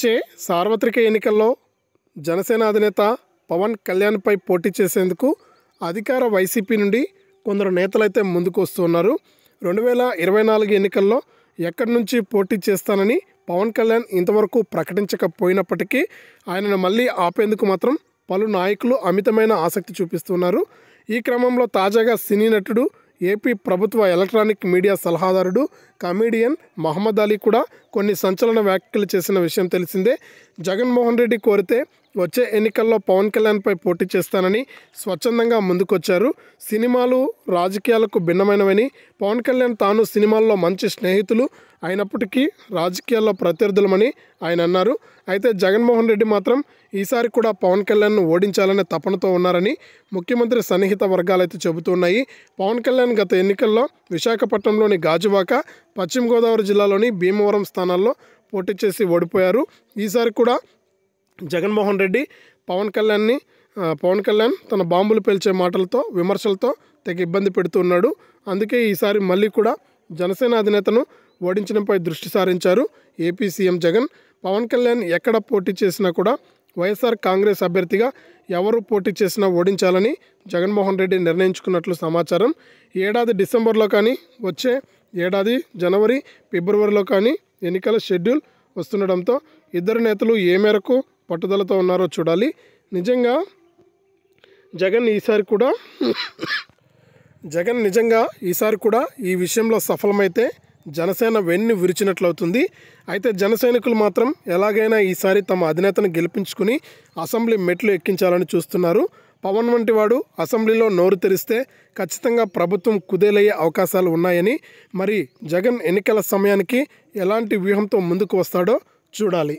వచ్చే సార్వత్రిక ఎన్నికల్లో జనసేన అధినేత పవన్ కళ్యాణ్పై పోటీ చేసేందుకు అధికార వైసీపీ నుండి కొందరు నేతలైతే ముందుకు వస్తున్నారు రెండు వేల ఇరవై నాలుగు ఎన్నికల్లో ఎక్కడి నుంచి పోటీ చేస్తానని పవన్ కళ్యాణ్ ఇంతవరకు ప్రకటించకపోయినప్పటికీ ఆయనను మళ్ళీ ఆపేందుకు మాత్రం పలు నాయకులు అమితమైన ఆసక్తి చూపిస్తున్నారు ఈ క్రమంలో తాజాగా సినీ నటుడు ఏపీ ప్రభుత్వ ఎలక్ట్రానిక్ మీడియా సలహాదారుడు కమీడియన్ మహమ్మద్ అలీ కూడా కొన్ని సంచలన వ్యాఖ్యలు చేసిన విషయం తెలిసిందే జగన్మోహన్ రెడ్డి కోరితే వచ్చే ఎన్నికల్లో పవన్ కళ్యాణ్పై పోటీ చేస్తానని స్వచ్ఛందంగా ముందుకొచ్చారు సినిమాలు రాజకీయాలకు భిన్నమైనవని పవన్ కళ్యాణ్ తాను సినిమాల్లో మంచి స్నేహితులు అయినప్పటికీ రాజకీయాల్లో ప్రత్యర్థులమని ఆయన అన్నారు అయితే జగన్మోహన్ రెడ్డి మాత్రం ఈసారి కూడా పవన్ కళ్యాణ్ను ఓడించాలనే తపనతో ఉన్నారని ముఖ్యమంత్రి సన్నిహిత వర్గాలైతే చెబుతున్నాయి పవన్ కళ్యాణ్ గత ఎన్నికల్లో విశాఖపట్నంలోని గాజువాక పశ్చిమ గోదావరి జిల్లాలోని భీమవరం స్థానాల్లో పోటీ చేసి ఓడిపోయారు ఈసారి కూడా జగన్మోహన్ రెడ్డి పవన్ కళ్యాణ్ని పవన్ కళ్యాణ్ తన బాంబులు పేల్చే మాటలతో విమర్శలతో తెగ ఇబ్బంది పెడుతున్నాడు అందుకే ఈసారి మళ్ళీ కూడా జనసేన అధినేతను ఓడించడంపై దృష్టి సారించారు ఏపీ సీఎం జగన్ పవన్ కళ్యాణ్ ఎక్కడ పోటీ చేసినా కూడా వైఎస్ఆర్ కాంగ్రెస్ అభ్యర్థిగా ఎవరు పోటీ చేసినా ఓడించాలని జగన్మోహన్ రెడ్డి నిర్ణయించుకున్నట్లు సమాచారం ఏడాది డిసెంబర్లో కానీ వచ్చే ఏడాది జనవరి ఫిబ్రవరిలో కానీ ఎన్నికల షెడ్యూల్ వస్తుండడంతో ఇద్దరు నేతలు ఏ మేరకు పట్టుదలతో ఉన్నారో చూడాలి నిజంగా జగన్ ఈసారి కూడా జగన్ నిజంగా ఈసారి కూడా ఈ విషయంలో సఫలమైతే జనసేన వెన్ను విరిచినట్లవుతుంది అయితే జనసైనికులు మాత్రం ఎలాగైనా ఈసారి తమ అధినేతను గెలిపించుకుని అసెంబ్లీ మెట్లు ఎక్కించాలని చూస్తున్నారు పవన్ వంటి వాడు అసెంబ్లీలో నోరు తెరిస్తే ఖచ్చితంగా ప్రభుత్వం కుదేలయ్యే అవకాశాలు ఉన్నాయని మరి జగన్ ఎన్నికల సమయానికి ఎలాంటి వ్యూహంతో ముందుకు వస్తాడో చూడాలి